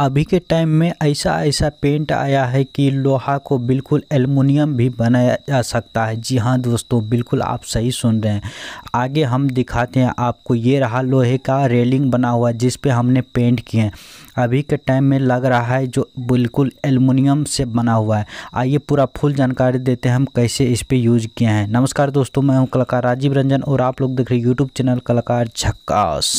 अभी के टाइम में ऐसा ऐसा पेंट आया है कि लोहा को बिल्कुल एलमिनियम भी बनाया जा सकता है जी हाँ दोस्तों बिल्कुल आप सही सुन रहे हैं आगे हम दिखाते हैं आपको ये रहा लोहे का रेलिंग बना हुआ जिस पे हमने पेंट किए हैं अभी के टाइम में लग रहा है जो बिल्कुल एलमिनियम से बना हुआ है आइए पूरा फुल जानकारी देते हैं हम कैसे इस पर यूज किए हैं नमस्कार दोस्तों मैं हूँ कलाकार राजीव रंजन और आप लोग देख रहे यूट्यूब चैनल कलाकार झक्कास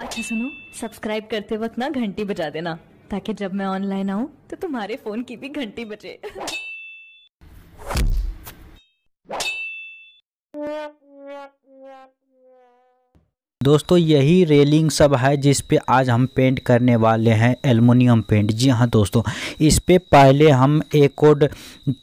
अच्छा सुनो सब्सक्राइब करते वक्त ना घंटी बजा देना ताकि जब मैं ऑनलाइन आऊँ तो तुम्हारे फोन की भी घंटी बजे दोस्तों यही रेलिंग सब है जिस पे आज हम पेंट करने वाले हैं एलमिनियम पेंट जी हाँ दोस्तों इस पे पहले हम एक कोड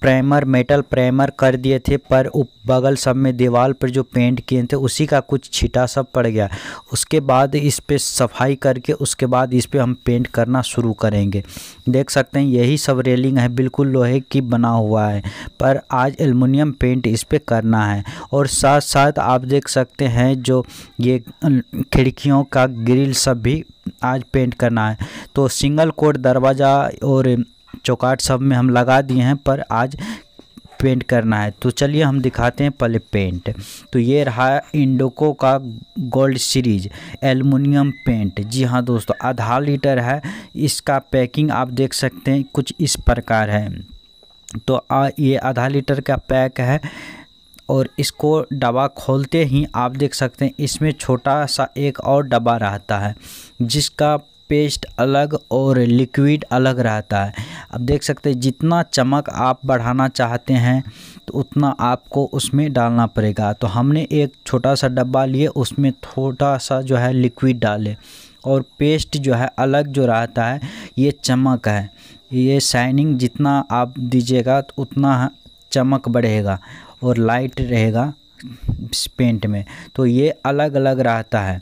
प्राइमर मेटल प्राइमर कर दिए थे पर उप बगल सब में दीवार पर जो पेंट किए थे उसी का कुछ छिटा सब पड़ गया उसके बाद इस पे सफाई करके उसके बाद इस पे हम पेंट करना शुरू करेंगे देख सकते हैं यही सब रेलिंग है बिल्कुल लोहे की बना हुआ है पर आज एलमिनियम पेंट इस पर करना है और साथ साथ आप देख सकते हैं जो ये खिड़कियों का ग्रिल सब भी आज पेंट करना है तो सिंगल कोट दरवाज़ा और चौकाट सब में हम लगा दिए हैं पर आज पेंट करना है तो चलिए हम दिखाते हैं पहले पेंट तो ये रहा इंडोको का गोल्ड सीरीज एलमिनियम पेंट जी हाँ दोस्तों आधा लीटर है इसका पैकिंग आप देख सकते हैं कुछ इस प्रकार है तो आ, ये आधा लीटर का पैक है और इसको डब्बा खोलते ही आप देख सकते हैं इसमें छोटा सा एक और डब्बा रहता है जिसका पेस्ट अलग और लिक्विड अलग रहता है अब देख सकते हैं जितना चमक आप बढ़ाना चाहते हैं तो उतना आपको उसमें डालना पड़ेगा तो हमने एक छोटा सा डब्बा लिए उसमें थोड़ा सा जो है लिक्विड डाले और पेस्ट जो है अलग जो रहता है ये चमक है ये शाइनिंग जितना आप दीजिएगा तो उतना चमक बढ़ेगा और लाइट रहेगा पेंट में तो ये अलग अलग रहता है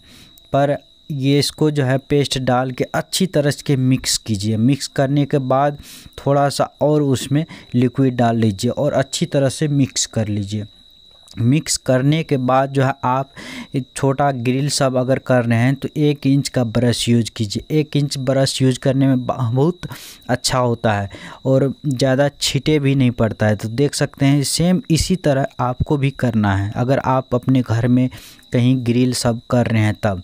पर ये इसको जो है पेस्ट डाल के अच्छी तरह से मिक्स कीजिए मिक्स करने के बाद थोड़ा सा और उसमें लिक्विड डाल लीजिए और अच्छी तरह से मिक्स कर लीजिए मिक्स करने के बाद जो है आप छोटा ग्रिल सब अगर कर रहे हैं तो एक इंच का ब्रश यूज कीजिए एक इंच ब्रश यूज करने में बहुत अच्छा होता है और ज़्यादा छीटे भी नहीं पड़ता है तो देख सकते हैं सेम इसी तरह आपको भी करना है अगर आप अपने घर में कहीं ग्रिल सब कर रहे हैं तब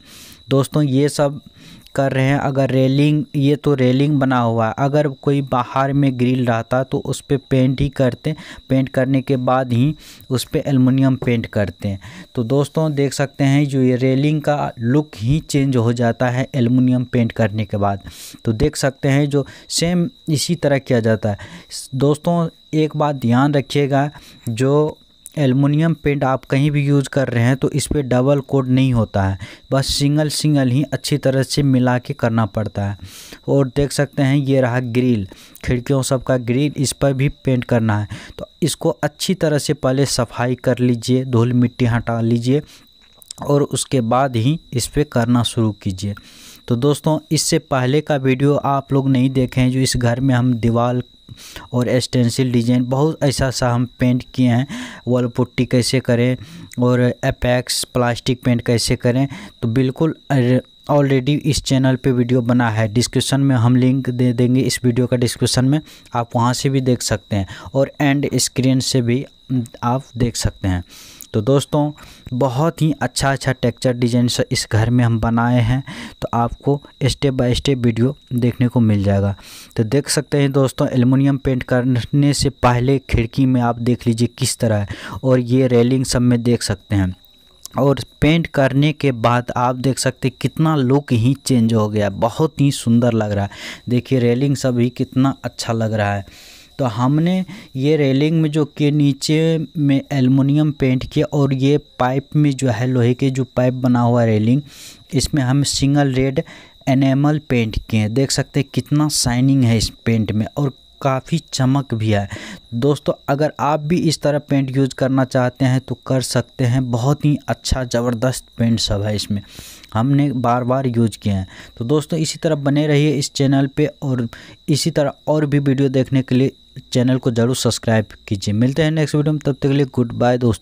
दोस्तों ये सब कर रहे हैं अगर रेलिंग ये तो रेलिंग बना हुआ है अगर कोई बाहर में ग्रिल रहता तो उस पर पे पेंट ही करते पेंट करने के बाद ही उस पर एलमिनियम पेंट करते हैं तो दोस्तों देख सकते हैं जो ये रेलिंग का लुक ही चेंज हो जाता है एलमिनियम पेंट करने के बाद तो देख सकते हैं जो सेम इसी तरह किया जाता है दोस्तों एक बात ध्यान रखिएगा जो एलमिनियम पेंट आप कहीं भी यूज़ कर रहे हैं तो इस पर डबल कोट नहीं होता है बस सिंगल सिंगल ही अच्छी तरह से मिला के करना पड़ता है और देख सकते हैं ये रहा ग्रिल खिड़कियों सब का ग्रिल इस पर भी पेंट करना है तो इसको अच्छी तरह से पहले सफाई कर लीजिए धूल मिट्टी हटा लीजिए और उसके बाद ही इस पर करना शुरू कीजिए तो दोस्तों इससे पहले का वीडियो आप लोग नहीं देखे हैं जो इस घर में हम दीवार और स्टेंसिल डिजाइन बहुत ऐसा सा हम पेंट किए हैं वॉल पुट्टी कैसे करें और एपैक्स प्लास्टिक पेंट कैसे करें तो बिल्कुल ऑलरेडी इस चैनल पे वीडियो बना है डिस्क्रिप्शन में हम लिंक दे देंगे इस वीडियो का डिस्क्रिप्शन में आप वहाँ से भी देख सकते हैं और एंड स्क्रीन से भी आप देख सकते हैं तो दोस्तों बहुत ही अच्छा अच्छा टेक्चर डिजाइन इस घर में हम बनाए हैं तो आपको स्टेप बाय स्टेप वीडियो देखने को मिल जाएगा तो देख सकते हैं दोस्तों एलमिनियम पेंट करने से पहले खिड़की में आप देख लीजिए किस तरह है और ये रेलिंग सब में देख सकते हैं और पेंट करने के बाद आप देख सकते कितना लुक ही चेंज हो गया बहुत ही सुंदर लग रहा है देखिए रेलिंग सब ही कितना अच्छा लग रहा है तो हमने ये रेलिंग में जो के नीचे में एलमिनियम पेंट किया और ये पाइप में जो है लोहे के जो पाइप बना हुआ रेलिंग इसमें हम सिंगल रेड एनेमल पेंट किए हैं देख सकते हैं कितना शाइनिंग है इस पेंट में और काफ़ी चमक भी है दोस्तों अगर आप भी इस तरह पेंट यूज करना चाहते हैं तो कर सकते हैं बहुत ही अच्छा ज़बरदस्त पेंट सब है इसमें हमने बार बार यूज किए हैं तो दोस्तों इसी तरह बने रहिए इस चैनल पे और इसी तरह और भी वीडियो देखने के लिए चैनल को ज़रूर सब्सक्राइब कीजिए मिलते हैं नेक्स्ट वीडियो में तब तक के लिए गुड बाय दोस्तों